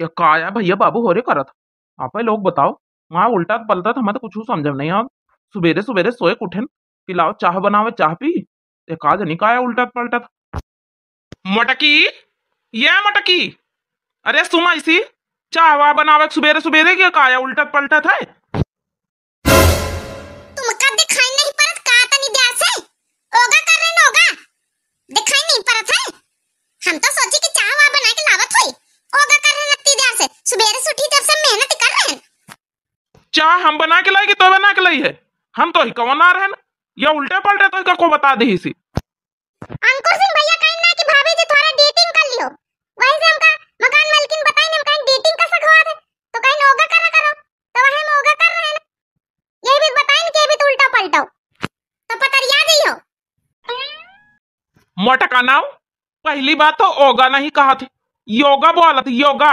क्या काया भैया बाबू हो रहे करा था आप लोग बताओ वहाँ उल्टा पलटा था हमें तो कुछ समझ नहीं आप सुबेरे सुबेरे सोए उठे पिलाओ चाह बनावे चाह पी एक का जनी का उल्टा पलटा था मोटकी ये मोटकी अरे सुमा इसी चाह वाह बनावे सुबेरे सुबेरे क्या काया उल्टा पलटा था से सुबेर से उठी जब सब मेहनत कर रहे हैं चाह हम बना के लाएगी तो बना के लाई है हम तो ही कौन आ रहे हैं या उल्टे पलटे तो इनका को बता दे इसी अंकुर सिंह भैया कहन ना कि भाभी जी थोड़ा डेटिंग कर लियो वैसे हम का मकान मालकिन बताई हम कहीं डेटिंग का सखवा दे तो कहीं होगा कर करो तो वहां हम होगा कर रहे हैं ये भी बताई कि भी तो उल्टा पलटा तो पतरिया दियो मोटका नाव पहली बात तो ओगा नहीं कहा थी योगा बोला थी योगा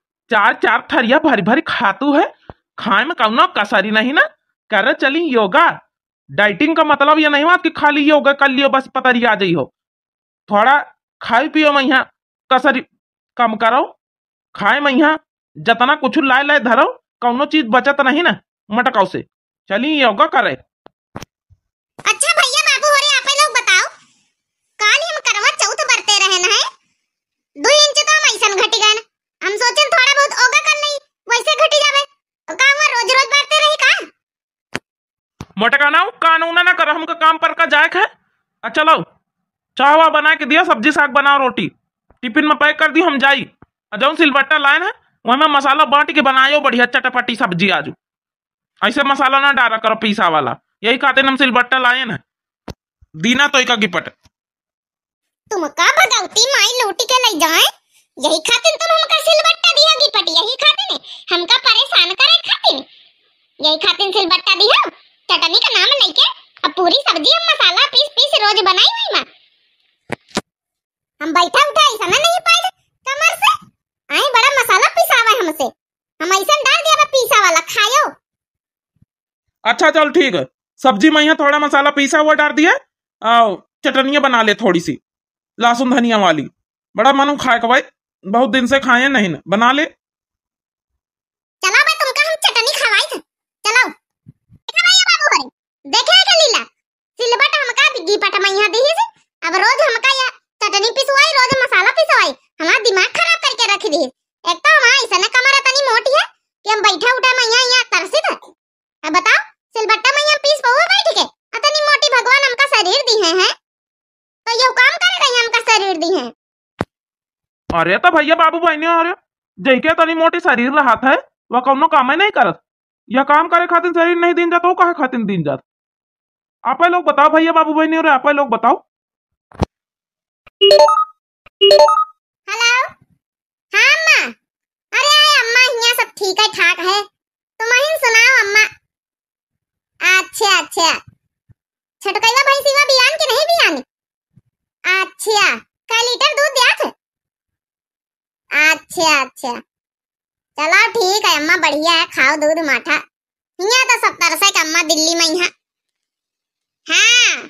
चार चार थरिया भरी भरी खातू है खाए में ना कसरी नहीं ना कर चली योगा डाइटिंग का मतलब ये नहीं हुआ कि खाली योगा कर लियो बस पतरी आ हो थोड़ा खाए पियो मैं कसरी कम करो खाए मैं जतना कुछ लाए लाए धरो कौनो चीज बचत नहीं ना मटकाओ से चली योगा करे मोटका कानून ना कर हम का काम पर का जायक है अच्छा लो चाह वाह बना के दिया सब्जी साग बनाओ रोटी टिफिन में पैक कर दी हम जाई जौन सिलबट्टा लाइन है वही में मसाला बांट के बनायो बढ़िया चटपटी सब्जी आजू ऐसे मसाला ना डारा करो पीसा वाला यही खाते हम सिलबट्टा लाइन है दीना तो एक गिपट तुम का बदौती माई लूटी के ले जाए यही खाते तुम हमका सिलबट्टा दिया गिपट यही खाते हमका परेशान करे खाते यही खाते सिलबट्टा दिया चटनी का नाम नहीं के अब पूरी सब्जी और मसाला पीस पीस रोज बनाई हुई मां हम बैठा उठा ऐसा ना नहीं पाए कमर से आए बड़ा मसाला पिसावा हमसे हम ऐसा डाल दिया पिसा वाला खायो अच्छा चल ठीक है सब्जी में यहाँ थोड़ा मसाला पीसा हुआ डाल दिया आओ चटनिया बना ले थोड़ी सी लहसुन धनिया वाली बड़ा मन खाए का भाई बहुत दिन से खाए नहीं ना बना ले चला भाई तुमका हम चटनी खवाई थे चलो देखे है लीला सिलबट हमका बिगी पट मैया दही से अब रोज हमका या चटनी पिसवाई रोज मसाला पिसवाई हमार दिमाग खराब करके रख दी एक तो हमार ऐसा ना कमरा तनी मोटी है कि हम बैठा उठा मैया यहां तरसित अब बताओ सिलबट्टा मैया पीस बहु बैठ के अतनी मोटी भगवान हमका शरीर दी है, हैं तो यो काम कर रही हमका शरीर दी है अरे तो भैया बाबू बहने अरे जैके तनी मोटी शरीर रहत है वो कोनो काम नहीं करत या काम करे खातिर शरीर नहीं दिन जात तो वो कहे खातिर दिन जात आप लोग बताओ भैया बाबू भाई नहीं हो रहे आप लोग बताओ हेलो हाँ अम्मा अरे आए अम्मा यहाँ सब ठीक है ठाक है तुम ही सुनाओ अम्मा अच्छा अच्छा छटकैया भाई सीवा बियान के नहीं बियान अच्छा का लीटर दूध दिया थे अच्छा अच्छा चलो ठीक है अम्मा बढ़िया है खाओ दूध माठा यहाँ तो सब तरह से अम्मा दिल्ली में यहाँ हाँ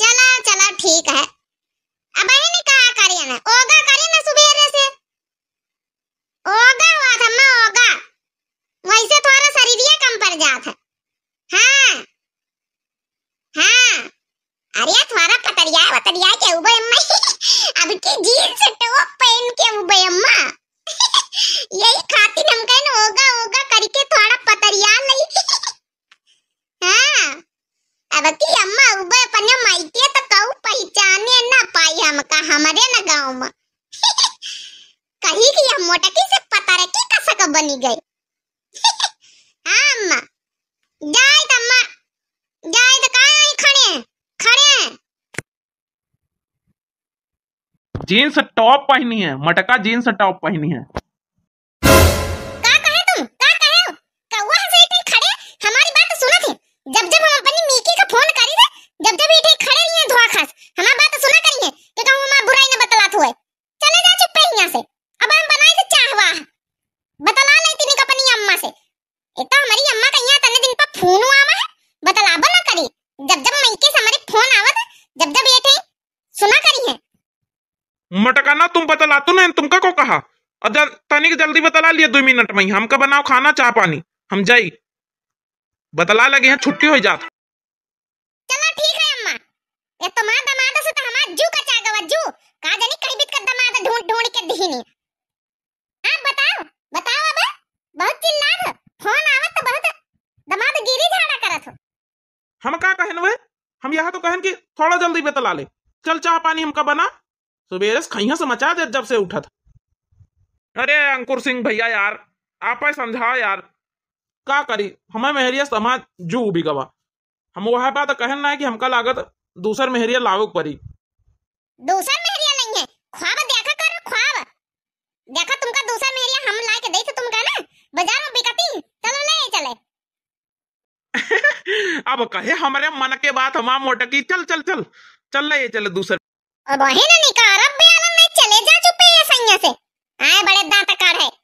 चला चला ठीक है अब ही कहा करिए ना ओगा करिए ना सुबह से हमका हमारे ना गांव में कही कि हम मोटकी से पता रे की कसक बनी गई अम्मा जाय त अम्मा जाय त काय आई खड़े खड़े जींस टॉप पहनी है मटका जींस टॉप पहनी है तुम बतला तो ना तुमका को कहा और तनिक जल्दी बतला लिया दो मिनट में हमका बनाओ खाना चाह पानी हम जाई बतला लगे हैं छुट्टी हो जात चलो ठीक है अम्मा ये तो मां दा दमाद से तो हमार जू का चागवा जू का जानी कहीं बित कर दमाद ढूंढ ढूंढ के धीनी आप हाँ, बताओ बताओ अब बहुत चिल्ला रहे फोन आवत तो बहुत दमाद गिरी झाड़ा करत हो हम का कहन वे हम यहां तो कहन कि थोड़ा जल्दी बतला ले चल चाह पानी हमका बना सुबेरे खैया से मचा दे जब से उठा था अरे अंकुर सिंह भैया यार आप समझा यार का करी हमें मेहरिया समाज जू उबी गवा हम वह बात कहना है कि हमका लागत दूसर मेहरिया लावक परी दूसर मेहरिया नहीं है ख्वाब देखा कर ख्वाब देखा तुमका दूसर मेहरिया हम ला के दे देई तुमका ना बाजार में बिकती चलो ले चले अब कहे हमारे मन के बात हमारा मोटकी चल चल चल चल ले चले दूसर अब वही ना से आए बड़े दांत कार है